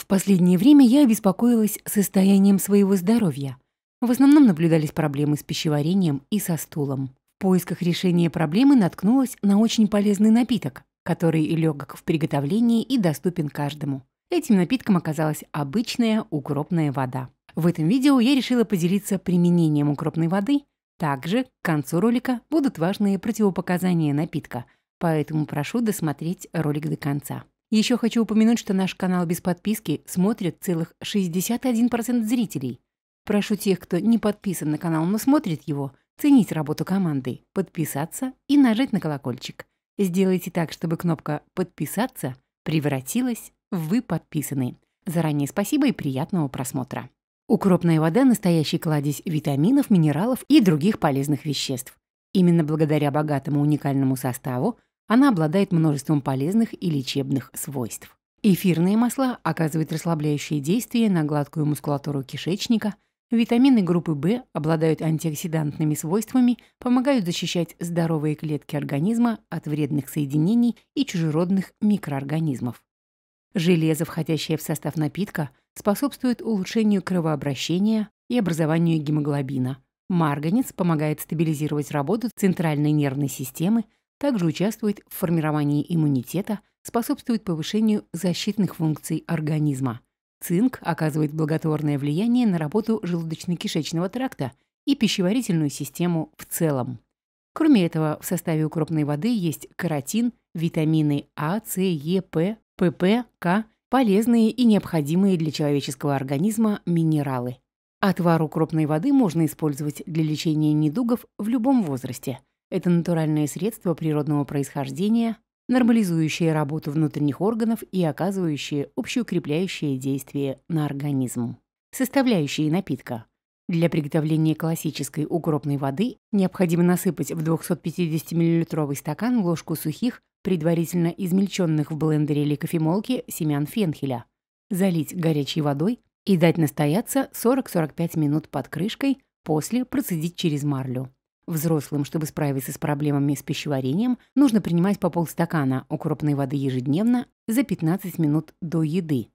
В последнее время я обеспокоилась состоянием своего здоровья. В основном наблюдались проблемы с пищеварением и со стулом. В поисках решения проблемы наткнулась на очень полезный напиток, который легок в приготовлении и доступен каждому. Этим напитком оказалась обычная укропная вода. В этом видео я решила поделиться применением укропной воды. Также к концу ролика будут важные противопоказания напитка, поэтому прошу досмотреть ролик до конца. Еще хочу упомянуть, что наш канал без подписки смотрит целых 61% зрителей. Прошу тех, кто не подписан на канал, но смотрит его, ценить работу команды, подписаться и нажать на колокольчик. Сделайте так, чтобы кнопка «Подписаться» превратилась в «Вы подписаны». Заранее спасибо и приятного просмотра. Укропная вода – настоящий кладезь витаминов, минералов и других полезных веществ. Именно благодаря богатому уникальному составу она обладает множеством полезных и лечебных свойств. Эфирные масла оказывают расслабляющее действие на гладкую мускулатуру кишечника, витамины группы В обладают антиоксидантными свойствами, помогают защищать здоровые клетки организма от вредных соединений и чужеродных микроорганизмов. Железо, входящее в состав напитка, способствует улучшению кровообращения и образованию гемоглобина. Марганец помогает стабилизировать работу центральной нервной системы, также участвует в формировании иммунитета, способствует повышению защитных функций организма. Цинк оказывает благотворное влияние на работу желудочно-кишечного тракта и пищеварительную систему в целом. Кроме этого, в составе укропной воды есть каротин, витамины А, С, Е, П, ПП, К, полезные и необходимые для человеческого организма минералы. Отвар укропной воды можно использовать для лечения недугов в любом возрасте – это натуральные средства природного происхождения, нормализующие работу внутренних органов и оказывающие общеукрепляющее действие на организм. Составляющие напитка. Для приготовления классической укропной воды необходимо насыпать в 250 миллилитровый стакан ложку сухих, предварительно измельченных в блендере или кофемолке семян фенхеля, залить горячей водой и дать настояться 40-45 минут под крышкой, после процедить через марлю. Взрослым, чтобы справиться с проблемами с пищеварением, нужно принимать по полстакана укропной воды ежедневно за 15 минут до еды.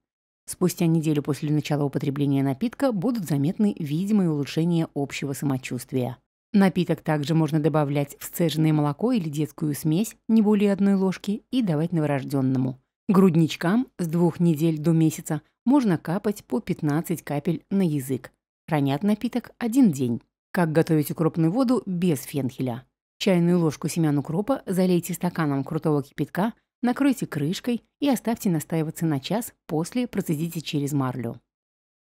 Спустя неделю после начала употребления напитка будут заметны видимые улучшения общего самочувствия. Напиток также можно добавлять в сцеженное молоко или детскую смесь, не более одной ложки, и давать новорожденному. Грудничкам с двух недель до месяца можно капать по 15 капель на язык. Хранят напиток один день. Как готовить укропную воду без фенхеля. Чайную ложку семян укропа залейте стаканом крутого кипятка, накройте крышкой и оставьте настаиваться на час, после процедите через марлю.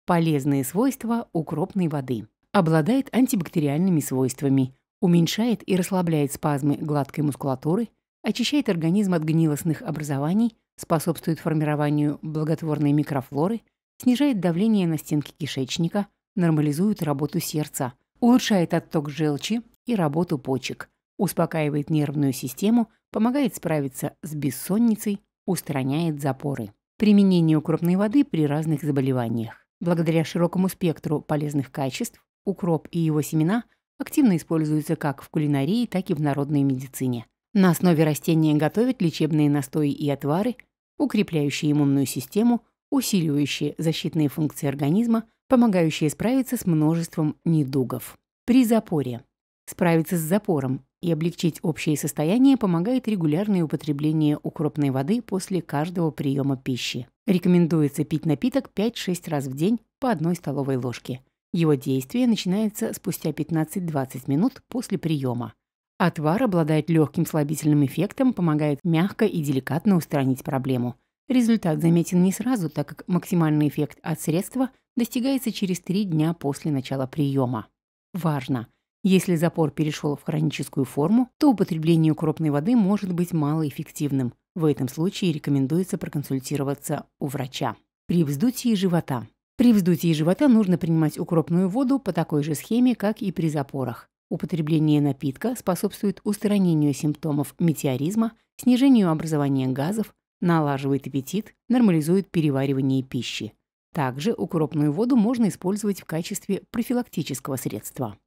Полезные свойства укропной воды. Обладает антибактериальными свойствами, уменьшает и расслабляет спазмы гладкой мускулатуры, очищает организм от гнилостных образований, способствует формированию благотворной микрофлоры, снижает давление на стенки кишечника, нормализует работу сердца, улучшает отток желчи и работу почек, успокаивает нервную систему, помогает справиться с бессонницей, устраняет запоры. Применение укропной воды при разных заболеваниях. Благодаря широкому спектру полезных качеств укроп и его семена активно используются как в кулинарии, так и в народной медицине. На основе растения готовят лечебные настои и отвары, укрепляющие иммунную систему, усиливающие защитные функции организма, помогающее справиться с множеством недугов. При запоре. Справиться с запором и облегчить общее состояние помогает регулярное употребление укропной воды после каждого приема пищи. Рекомендуется пить напиток 5-6 раз в день по одной столовой ложке. Его действие начинается спустя 15-20 минут после приема. Отвар обладает легким слабительным эффектом, помогает мягко и деликатно устранить проблему. Результат заметен не сразу, так как максимальный эффект от средства – достигается через три дня после начала приема. Важно! Если запор перешел в хроническую форму, то употребление укропной воды может быть малоэффективным. В этом случае рекомендуется проконсультироваться у врача. При вздутии живота. При вздутии живота нужно принимать укропную воду по такой же схеме, как и при запорах. Употребление напитка способствует устранению симптомов метеоризма, снижению образования газов, налаживает аппетит, нормализует переваривание пищи. Также укропную воду можно использовать в качестве профилактического средства.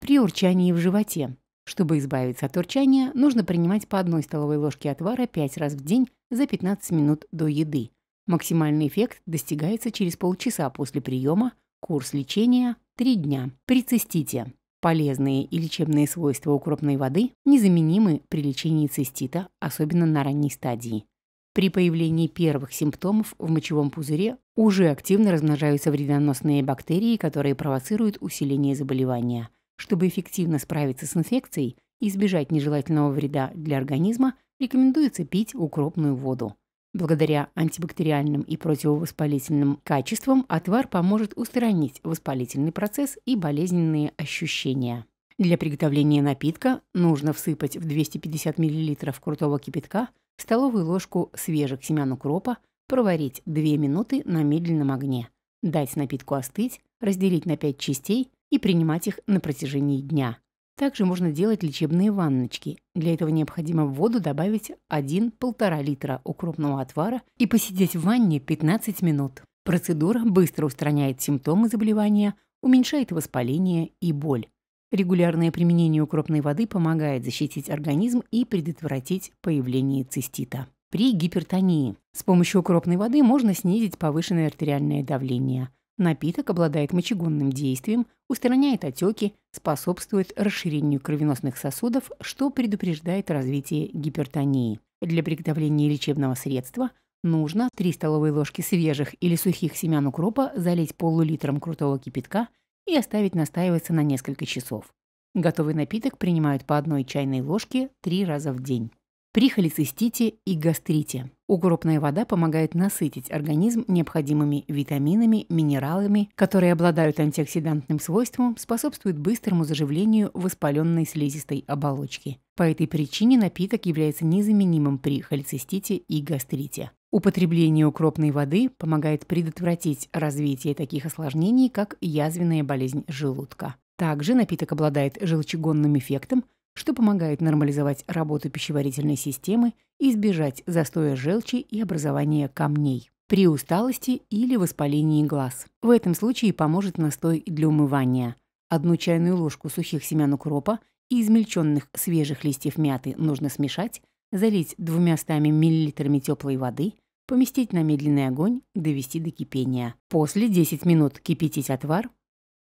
При урчании в животе. Чтобы избавиться от урчания, нужно принимать по одной столовой ложке отвара 5 раз в день за 15 минут до еды. Максимальный эффект достигается через полчаса после приема, курс лечения – 3 дня. При цистите. Полезные и лечебные свойства укропной воды незаменимы при лечении цистита, особенно на ранней стадии. При появлении первых симптомов в мочевом пузыре уже активно размножаются вредоносные бактерии, которые провоцируют усиление заболевания. Чтобы эффективно справиться с инфекцией и избежать нежелательного вреда для организма, рекомендуется пить укропную воду. Благодаря антибактериальным и противовоспалительным качествам отвар поможет устранить воспалительный процесс и болезненные ощущения. Для приготовления напитка нужно всыпать в 250 мл крутого кипятка столовую ложку свежих семян укропа, Проварить 2 минуты на медленном огне. Дать напитку остыть, разделить на 5 частей и принимать их на протяжении дня. Также можно делать лечебные ванночки. Для этого необходимо в воду добавить 1-1,5 литра укропного отвара и посидеть в ванне 15 минут. Процедура быстро устраняет симптомы заболевания, уменьшает воспаление и боль. Регулярное применение укропной воды помогает защитить организм и предотвратить появление цистита при гипертонии. С помощью укропной воды можно снизить повышенное артериальное давление. Напиток обладает мочегонным действием, устраняет отеки, способствует расширению кровеносных сосудов, что предупреждает развитие гипертонии. Для приготовления лечебного средства нужно 3 столовые ложки свежих или сухих семян укропа залить полулитром крутого кипятка и оставить настаиваться на несколько часов. Готовый напиток принимают по одной чайной ложке три раза в день при холецистите и гастрите. Укропная вода помогает насытить организм необходимыми витаминами, минералами, которые обладают антиоксидантным свойством, способствуют быстрому заживлению воспаленной слизистой оболочки. По этой причине напиток является незаменимым при холецистите и гастрите. Употребление укропной воды помогает предотвратить развитие таких осложнений, как язвенная болезнь желудка. Также напиток обладает желчегонным эффектом, что помогает нормализовать работу пищеварительной системы, избежать застоя желчи и образования камней при усталости или воспалении глаз. В этом случае поможет настой для умывания. Одну чайную ложку сухих семян укропа и измельченных свежих листьев мяты нужно смешать, залить 200 мл теплой воды, поместить на медленный огонь, довести до кипения. После 10 минут кипятить отвар,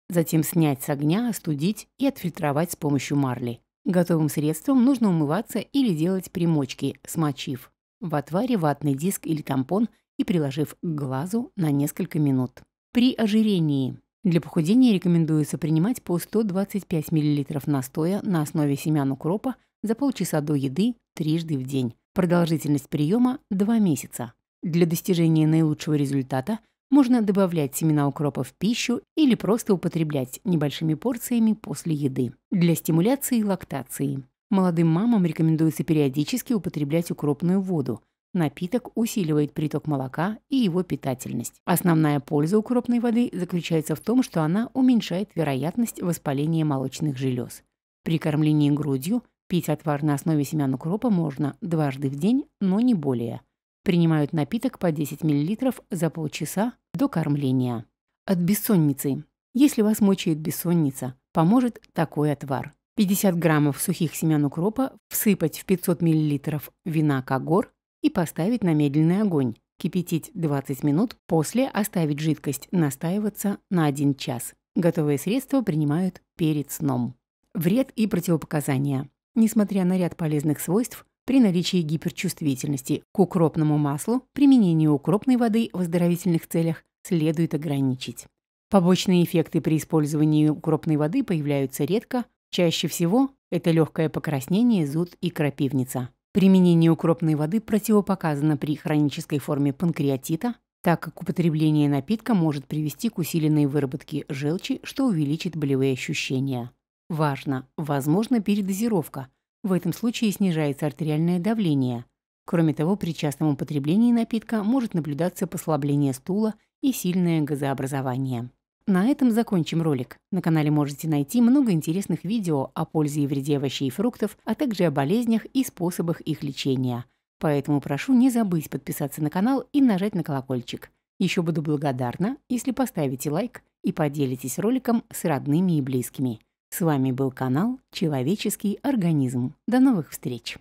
затем снять с огня, остудить и отфильтровать с помощью марли. Готовым средством нужно умываться или делать примочки, смочив в отваре ватный диск или тампон и приложив к глазу на несколько минут. При ожирении для похудения рекомендуется принимать по 125 мл настоя на основе семян укропа за полчаса до еды трижды в день. Продолжительность приема – 2 месяца. Для достижения наилучшего результата можно добавлять семена укропа в пищу или просто употреблять небольшими порциями после еды для стимуляции лактации. Молодым мамам рекомендуется периодически употреблять укропную воду. Напиток усиливает приток молока и его питательность. Основная польза укропной воды заключается в том, что она уменьшает вероятность воспаления молочных желез. При кормлении грудью пить отвар на основе семян укропа можно дважды в день, но не более. Принимают напиток по 10 мл за полчаса до кормления. От бессонницы. Если вас мучает бессонница, поможет такой отвар. 50 граммов сухих семян укропа всыпать в 500 миллилитров вина кагор и поставить на медленный огонь. Кипятить 20 минут, после оставить жидкость настаиваться на 1 час. Готовые средства принимают перед сном. Вред и противопоказания. Несмотря на ряд полезных свойств, при наличии гиперчувствительности к укропному маслу применение укропной воды в оздоровительных целях следует ограничить. Побочные эффекты при использовании укропной воды появляются редко, чаще всего это легкое покраснение, зуд и крапивница. Применение укропной воды противопоказано при хронической форме панкреатита, так как употребление напитка может привести к усиленной выработке желчи, что увеличит болевые ощущения. Важно, возможно передозировка – в этом случае снижается артериальное давление. Кроме того, при частом употреблении напитка может наблюдаться послабление стула и сильное газообразование. На этом закончим ролик. На канале можете найти много интересных видео о пользе и вреде овощей и фруктов, а также о болезнях и способах их лечения. Поэтому прошу не забыть подписаться на канал и нажать на колокольчик. Еще буду благодарна, если поставите лайк и поделитесь роликом с родными и близкими. С вами был канал «Человеческий организм». До новых встреч!